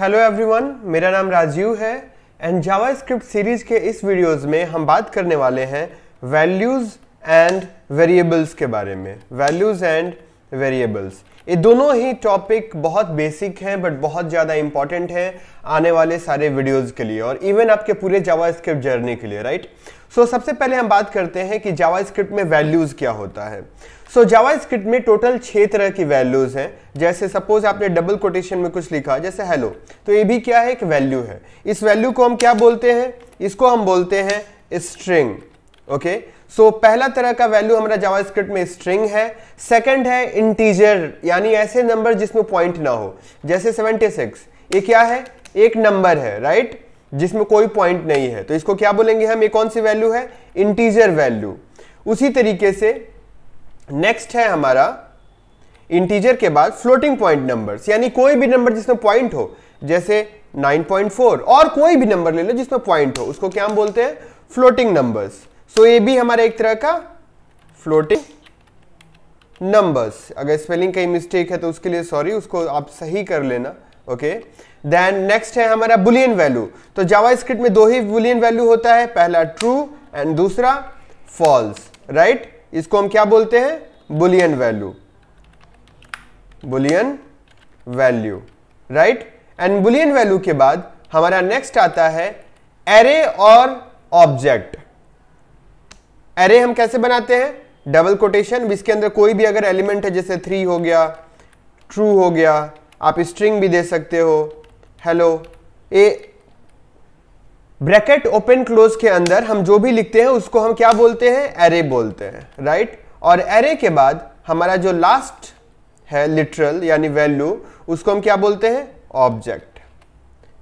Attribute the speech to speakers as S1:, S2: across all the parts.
S1: Hello everyone मेरा नाम राजीव है एंड जावास्क्रिप्ट सीरीज के इस वीडियोस में हम बात करने वाले हैं वैल्यूज़ एंड वेरिएबल्स के बारे में वैल्यूज़ एंड वेरिएबल्स ये दोनों ही टॉपिक बहुत बेसिक हैं बट बहुत ज़्यादा इंपॉर्टेंट हैं आने वाले सारे वीडियोस के लिए और इवन आपके पूरे जावास्क्रिप्ट जर्नी के लिए राइट सो so, सबसे पहले हम बात करते हैं कि जावास्क्रिप्ट स्क्रिप्ट में वैल्यूज़ क्या होता है सो so, जावास्क्रिप्ट स्क्रिप्ट में टोटल छः तरह की वैल्यूज़ हैं जैसे सपोज आपने डबल कोटेशन में कुछ लिखा जैसे हेलो तो ये भी क्या है एक वैल्यू है इस वैल्यू को हम क्या बोलते हैं इसको हम बोलते हैं string okay okay? So so, पहला तरह का वैल्यू हमारा जावास्क्रिप्ट में स्ट्रिंग है सेकंड है इंटीजर यानी ऐसे नंबर जिसमें पॉइंट ना हो जैसे 76 ये क्या है एक नंबर है राइट जिसमें कोई पॉइंट नहीं है तो इसको क्या बोलेंगे हम ये कौन सी वैल्यू है इंटीजर वैल्यू उसी तरीके से नेक्स्ट है हमारा इंटीजर के बाद फ्लोटिंग पॉइंट नंबर यानी कोई भी नंबर जिसमें पॉइंट हो जैसे 9.4 और कोई भी नंबर ले लो जिसमें पॉइंट हो उसको क्या हम बोलते हैं फ्लोटिंग नंबर्स सो ये भी हमारा एक तरह का फ्लोटिंग नंबर्स अगर स्पेलिंग कहीं मिस्टेक है तो उसके लिए सॉरी उसको आप सही कर लेना ओके देन नेक्स्ट है हमारा बुलियन वैल्यू तो जावा स्क्रिप्ट में दो ही बुलियन वैल्यू होता है पहला ट्रू एंड दूसरा फॉल्स राइट right? इसको हम क्या बोलते हैं Boolean value Boolean value right and Boolean value के बाद हमारा नेक्स्ट आता है एरे और ऑब्जेक्ट एरे हम कैसे बनाते हैं डबल कोटेशन इसके अंदर कोई भी अगर एलिमेंट है जैसे थ्री हो गया ट्रू हो गया आप स्ट्रिंग भी दे सकते हो hello a bracket open close के अंदर हम जो भी लिखते हैं उसको हम क्या बोलते हैं एरे बोलते हैं राइट और एरे के बाद हमारा जो लास्ट है लिटरल यानी वैल्यू उसको हम क्या बोलते हैं ऑब्जेक्ट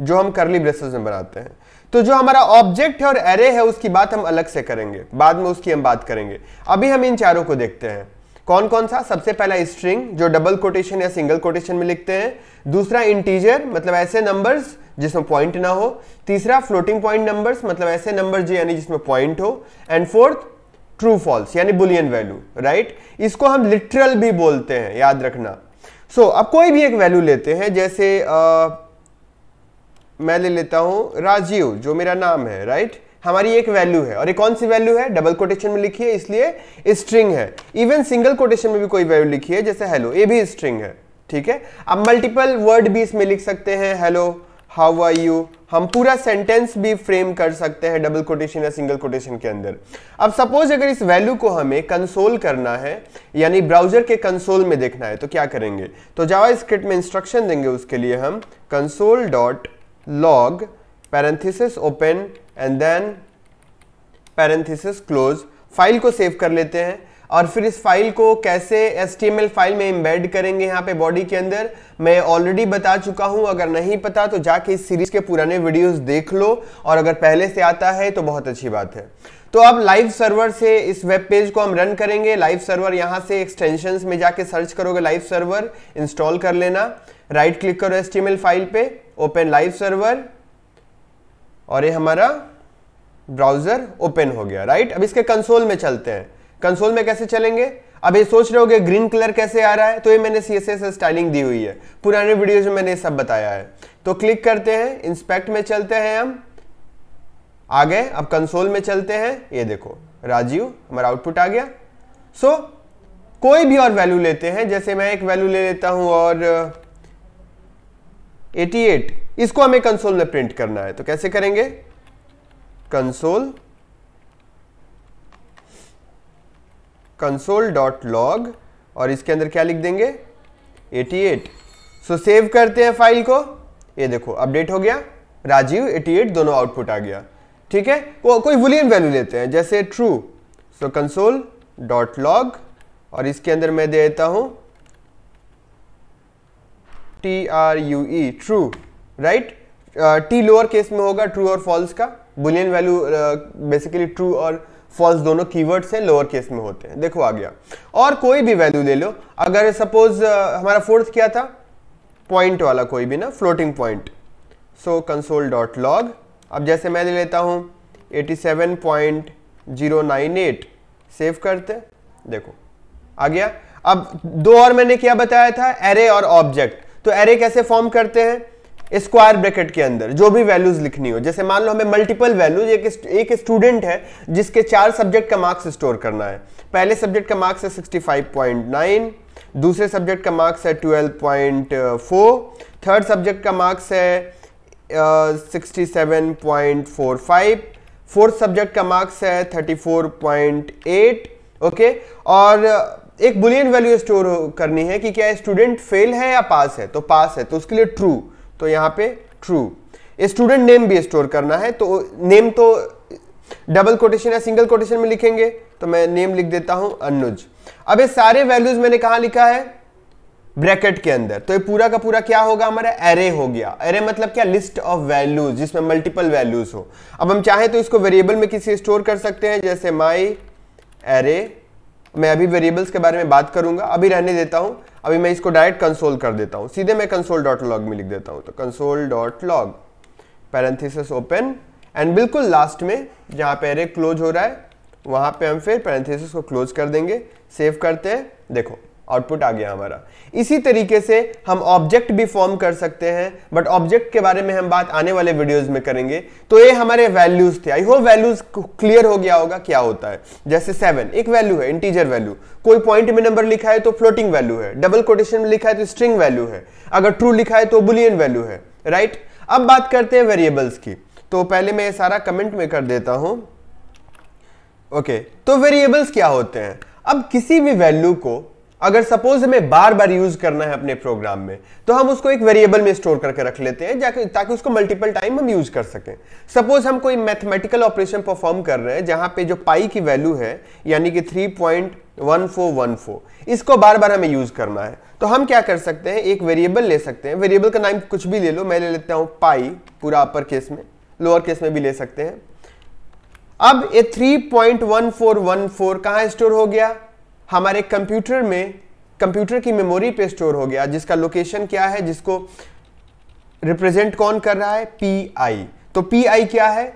S1: जो हम करली ब्रेसेस में बनाते हैं तो जो हमारा ऑब्जेक्ट है और एरे है उसकी बात हम अलग से करेंगे बाद में उसकी हम बात करेंगे अभी हम इन चारों को देखते हैं कौन कौन सा सबसे पहला स्ट्रिंग जो डबल कोटेशन या सिंगल कोटेशन में लिखते हैं दूसरा इंटीजर मतलब ऐसे नंबर्स जिसमें पॉइंट ना हो तीसरा फ्लोटिंग पॉइंट नंबर्स मतलब ऐसे नंबर जो यानी जिसमें पॉइंट हो एंड फोर्थ ट्रू फॉल्स यानी बुलियन वैल्यू राइट इसको हम लिटरल भी बोलते हैं याद रखना सो so, अब कोई भी एक वैल्यू लेते हैं जैसे आ, मैं ले लेता हूं राजीव जो मेरा नाम है राइट हमारी एक वैल्यू है और ये कौन सी वैल्यू है डबल कोटेशन में लिखी है इसलिए स्ट्रिंग है इवन सिंगल कोटेशन में भी कोई वैल्यू लिखी है जैसे हेलो ये भी स्ट्रिंग है ठीक है अब मल्टीपल वर्ड भी इसमें लिख सकते हैं हेलो हाउ आर यू हम पूरा सेंटेंस भी फ्रेम कर सकते हैं डबल कोटेशन या सिंगल कोटेशन के अंदर अब सपोज अगर इस वैल्यू को हमें कंसोल करना है यानी ब्राउजर के कंसोल में देखना है तो क्या करेंगे तो जावा स्क्रिप्ट में इंस्ट्रक्शन देंगे उसके लिए हम console dot log parenthesis open and then parenthesis close file को सेव कर लेते हैं और फिर इस फाइल को कैसे एस फाइल में एम्बेड करेंगे यहाँ पे बॉडी के अंदर मैं ऑलरेडी बता चुका हूँ अगर नहीं पता तो जाके इस सीरीज के पुराने वीडियोस देख लो और अगर पहले से आता है तो बहुत अच्छी बात है तो अब लाइव सर्वर से इस वेब पेज को हम रन करेंगे लाइव सर्वर यहाँ से एक्सटेंशन में जाके सर्च करोगे लाइव सर्वर इंस्टॉल कर लेना राइट क्लिक करो एस फाइल पे ओपन लाइव सर्वर और ये हमारा ब्राउजर ओपन हो गया राइट अब इसके कंसोल में चलते हैं कंसोल में कैसे चलेंगे अब ये सोच रहे हो ग्रीन कलर कैसे आ रहा है तो ये मैंने सी एस स्टाइलिंग दी हुई है पुराने वीडियोज में मैंने ये सब बताया है तो क्लिक करते हैं इंस्पेक्ट में चलते हैं हम आ गए अब कंसोल में चलते हैं ये देखो राजीव हमारा आउटपुट आ गया सो so, कोई भी और वैल्यू लेते हैं जैसे मैं एक वैल्यू ले लेता हूं और 88 इसको हमें कंसोल में प्रिंट करना है तो कैसे करेंगे कंसोल कंसोल डॉट लॉग और इसके अंदर क्या लिख देंगे 88 सो so, सेव करते हैं फाइल को ये देखो अपडेट हो गया राजीव 88 दोनों आउटपुट आ गया ठीक है को, कोई वुलियन वैल्यू लेते हैं जैसे true so console dot log और इसके अंदर मैं दे देता हूं T R U E true right T lower case में होगा ट्रू और फॉल्स का बुलियन वैल्यू बेसिकली ट्रू और फॉल्स दोनों कीवर्ड्स हैं लोअर केस में होते हैं देखो आ गया और कोई भी वैल्यू ले लो अगर सपोज uh, हमारा फोर्थ क्या था पॉइंट वाला कोई भी ना floating point so console dot log अब जैसे मैं ले लेता हूँ 87.098 सेव करते देखो आ गया अब दो और मैंने क्या बताया था एरे और ऑब्जेक्ट तो एरे कैसे फॉर्म करते हैं स्क्वायर ब्रैकेट के अंदर जो भी वैल्यूज लिखनी हो जैसे मान लो हमें मल्टीपल वैल्यूज एक एक स्टूडेंट है जिसके चार सब्जेक्ट का मार्क्स स्टोर करना है पहले सब्जेक्ट का मार्क्स है 65.9 दूसरे सब्जेक्ट का मार्क्स है 12.4 थर्ड सब्जेक्ट का मार्क्स है uh, 67.45 फोर्थ सब्जेक्ट का मार्क्स है thirty okay okay? Eight okay और एक बुलियन वैल्यू स्टोर करनी है कि क्या स्टूडेंट फेल है या पास है तो पास है तो उसके लिए ट्रू तो यहां पे ट्रू स्टूडेंट नेम भी स्टोर करना है तो नेम तो डबल कोटेशन या सिंगल कोटेशन में लिखेंगे तो मैं नेम लिख देता हूं अनुज अब ये सारे वैल्यूज मैंने कहा लिखा है ब्रैकेट के अंदर तो ये पूरा का पूरा क्या होगा हमारा एरे हो गया एरे मतलब क्या लिस्ट ऑफ वैल्यूज जिसमें मल्टीपल वैल्यूज हो अब हम चाहें तो इसको वेरिएबल में किसी स्टोर कर सकते हैं जैसे माई एरे मैं अभी वेरिएबल्स के बारे में बात करूंगा अभी रहने देता हूं अभी मैं इसको डायरेक्ट कंसोल कर देता हूं सीधे मैं कंसोल डॉट लॉग में लिख देता हूं तो console dot log parenthesis open and बिल्कुल लास्ट में जहां पे एरे क्लोज हो रहा है वहां पे हम फिर पैरेंथिस को क्लोज कर देंगे सेव करते हैं देखो आउटपुट आ गया हमारा इसी तरीके से हम ऑब्जेक्ट भी फॉर्म कर सकते हैं बट ऑब्जेक्ट के बारे में हम बात आने वाले वीडियोस में करेंगे तो ये हमारे वैल्यूज थे आई होप वैल्यूज क्लियर हो गया होगा क्या होता है जैसे सेवन एक वैल्यू है इंटीजर वैल्यू कोई पॉइंट में नंबर लिखा है तो फ्लोटिंग वैल्यू है डबल कोटेशन में लिखा है तो स्ट्रिंग वैल्यू है अगर ट्रू लिखा है तो बुलियन वैल्यू है राइट अब बात करते हैं वेरिएबल्स की तो पहले मैं ये सारा कमेंट में कर देता हूं ओके okay, तो वेरिएबल्स क्या होते हैं अब किसी भी वैल्यू को अगर सपोज हमें बार बार यूज करना है अपने प्रोग्राम में तो हम उसको एक वेरिएबल में स्टोर करके रख लेते हैं ताकि उसको मल्टीपल टाइम हम यूज कर सकें सपोज हम कोई मैथमेटिकल ऑपरेशन परफॉर्म कर रहे हैं जहां पे जो पाई की वैल्यू है यानी कि 3.1414 इसको बार बार हमें यूज करना है तो हम क्या कर सकते हैं एक वेरिएबल ले सकते हैं वेरिएबल का नाम कुछ भी ले लो मैं ले लेता हूँ पाई पूरा अपर केस में लोअर केस में भी ले सकते हैं अब ये थ्री पॉइंट कहाँ स्टोर हो गया हमारे कंप्यूटर में कंप्यूटर की मेमोरी पे स्टोर हो गया जिसका लोकेशन क्या है जिसको रिप्रेजेंट कौन कर रहा है पी आई तो पी आई क्या है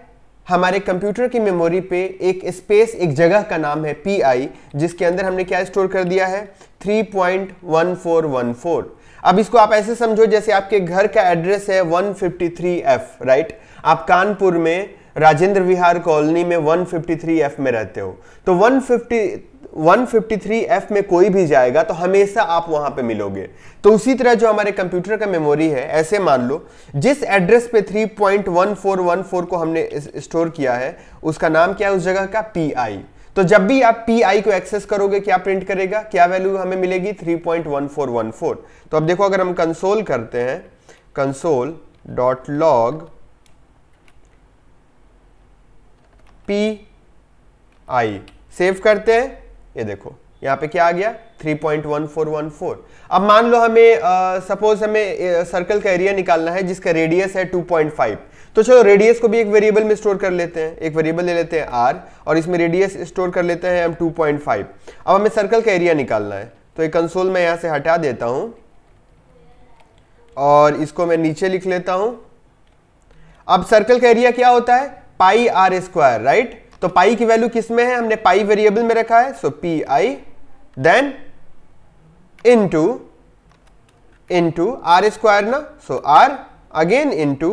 S1: हमारे कंप्यूटर की मेमोरी पे एक स्पेस एक जगह का नाम है पी आई जिसके अंदर हमने क्या स्टोर कर दिया है 3.1414 अब इसको आप ऐसे समझो जैसे आपके घर का एड्रेस है 153F राइट आप कानपुर में राजेंद्र विहार कॉलोनी में 153F में रहते हो तो फिफ्टी 153F में कोई भी जाएगा तो हमेशा आप वहां पे मिलोगे तो उसी तरह जो हमारे कंप्यूटर का मेमोरी है ऐसे मान लो जिस एड्रेस पे 3.1414 को हमने स्टोर किया है उसका नाम क्या है उस जगह का पी तो जब भी आप पी आई को एक्सेस करोगे क्या प्रिंट करेगा क्या वैल्यू हमें मिलेगी 3.1414 तो अब देखो अगर हम कंसोल करते हैं console dot log P I save करते हैं ये देखो यहाँ पे क्या आ गया 3.1414 अब मान लो हमें सपोज हमें सर्कल का एरिया निकालना है जिसका रेडियस है 2.5 तो चलो रेडियस को भी एक वेरिएबल में स्टोर कर लेते हैं एक वेरिएबल ले लेते हैं आर और इसमें रेडियस स्टोर कर लेते हैं हम 2.5 अब हमें सर्कल का एरिया निकालना है तो एक कंसोल मैं यहाँ से हटा देता हूँ और इसको मैं नीचे लिख लेता हूँ अब सर्कल का एरिया क्या होता है पाई आर स्क्वायर राइट तो पाई की वैल्यू किस में है हमने पाई वेरिएबल में रखा है so P I then into into R square ना so R again into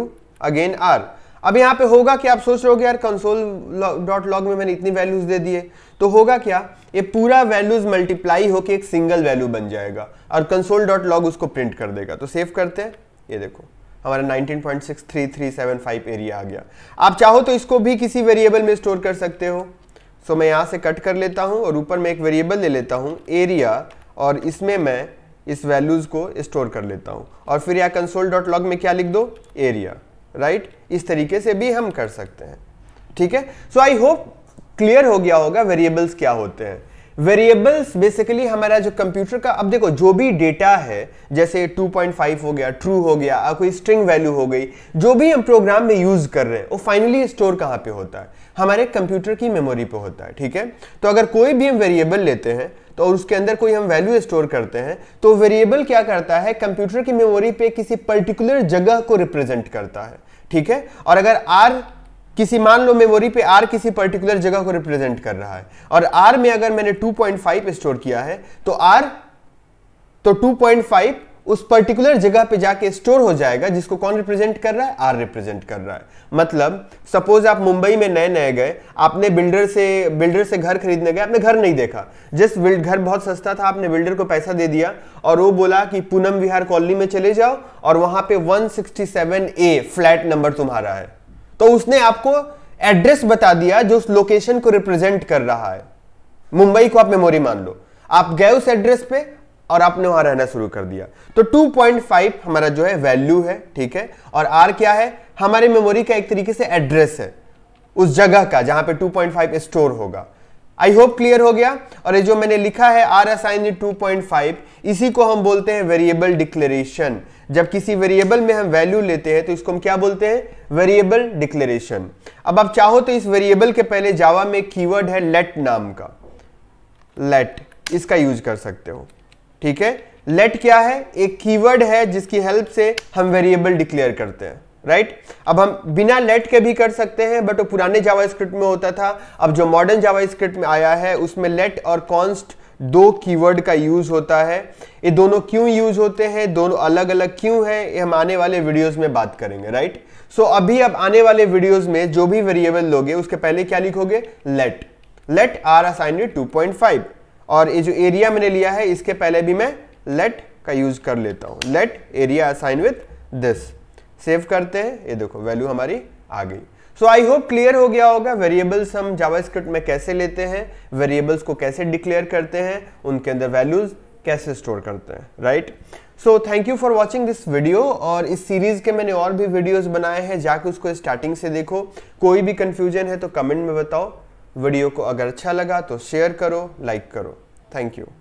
S1: again R अब यहां पे होगा कि आप सोच रहे हो यार कंसोल डॉट लॉग में मैंने इतनी वैल्यूज दे दिए तो होगा क्या ये पूरा वैल्यूज मल्टीप्लाई होके एक सिंगल वैल्यू बन जाएगा और कंसोल डॉट लॉग उसको प्रिंट कर देगा तो सेव करते हैं ये देखो हमारा 19.63375 एरिया आ गया आप चाहो तो इसको भी किसी वेरिएबल में स्टोर कर सकते हो सो मैं यहाँ से कट कर लेता हूँ और ऊपर मैं एक वेरिएबल ले लेता हूँ एरिया और इसमें मैं इस वैल्यूज़ को स्टोर कर लेता हूँ और फिर यहाँ कंसोल डॉट लॉग में क्या लिख दो एरिया राइट इस तरीके से भी हम कर सकते हैं ठीक है सो आई होप क्लियर हो गया होगा वेरिएबल्स क्या होते हैं वेरिएबल्स बेसिकली हमारा जो कंप्यूटर का अब देखो जो भी डेटा है जैसे 2.5 हो गया ट्रू हो गया कोई स्ट्रिंग वैल्यू हो गई जो भी हम प्रोग्राम में यूज कर रहे हैं वो फाइनली स्टोर कहाँ पे होता है हमारे कंप्यूटर की मेमोरी पे होता है ठीक है तो अगर कोई भी हम वेरिएबल लेते हैं तो उसके अंदर कोई हम वैल्यू स्टोर करते हैं तो वेरिएबल क्या करता है कंप्यूटर की मेमोरी पे किसी पर्टिकुलर जगह को रिप्रेजेंट करता है ठीक है और अगर आर किसी मान लो मेमोरी पे आर किसी पर्टिकुलर जगह को रिप्रेजेंट कर रहा है और आर में अगर मैंने 2.5 स्टोर किया है तो आर तो 2.5 उस पर्टिकुलर जगह पे जाके स्टोर हो जाएगा जिसको कौन रिप्रेजेंट कर रहा है आर रिप्रेजेंट कर रहा है मतलब सपोज आप मुंबई में नए नए गए आपने बिल्डर से बिल्डर से घर खरीदने गए आपने घर नहीं देखा जिस बिल्ड घर बहुत सस्ता था आपने बिल्डर को पैसा दे दिया और वो बोला कि पूनम विहार कॉलोनी में चले जाओ और वहां पे 167 ए फ्लैट नंबर तुम्हारा है तो उसने आपको एड्रेस बता दिया जो उस लोकेशन को रिप्रेजेंट कर रहा है मुंबई को आप मेमोरी मान लो आप गए उस एड्रेस पे और आपने वहां रहना शुरू कर दिया तो 2.5 हमारा जो है वैल्यू है ठीक है और आर क्या है हमारे मेमोरी का एक तरीके से एड्रेस है उस जगह का जहां पे 2.5 स्टोर होगा आई होप क्लियर हो गया और ये जो मैंने लिखा है आर एस आई टू इसी को हम बोलते हैं वेरिएबल डिक्लेरेशन जब किसी वेरिएबल में हम वैल्यू लेते हैं तो इसको हम क्या बोलते हैं वेरिएबल डिक्लेरेशन अब आप चाहो तो इस वेरिएबल के पहले जावा में कीवर्ड है लेट नाम का लेट इसका यूज कर सकते हो ठीक है लेट क्या है एक कीवर्ड है जिसकी हेल्प से हम वेरिएबल डिक्लेयर करते हैं राइट right? अब हम बिना लेट के भी कर सकते हैं बट वो पुराने जावास्क्रिप्ट में होता था अब जो मॉडर्न जावास्क्रिप्ट में आया है उसमें लेट और कॉन्स्ट दो कीवर्ड का यूज़ होता है ये दोनों क्यों यूज़ होते हैं दोनों अलग अलग क्यों है ये हम आने वाले वीडियोस में बात करेंगे राइट सो so, अभी अब आने वाले वीडियोस में जो भी वेरिएबल लोगे उसके पहले क्या लिखोगे let let R two point five और ये जो एरिया मैंने लिया है इसके पहले भी मैं लेट का यूज़ कर लेता हूं let area assign with this save करते हैं ये देखो वैल्यू हमारी आ गई सो आई होप क्लियर हो गया होगा वेरिएबल्स हम जावास्क्रिप्ट में कैसे लेते हैं वेरिएबल्स को कैसे डिक्लेयर करते हैं उनके अंदर वैल्यूज कैसे स्टोर करते हैं right so thank you for watching this video और इस सीरीज के मैंने और भी वीडियोज बनाए हैं जाके उसको स्टार्टिंग से देखो कोई भी कंफ्यूजन है तो कमेंट में बताओ वीडियो को अगर अच्छा लगा तो शेयर करो लाइक करो थैंक यू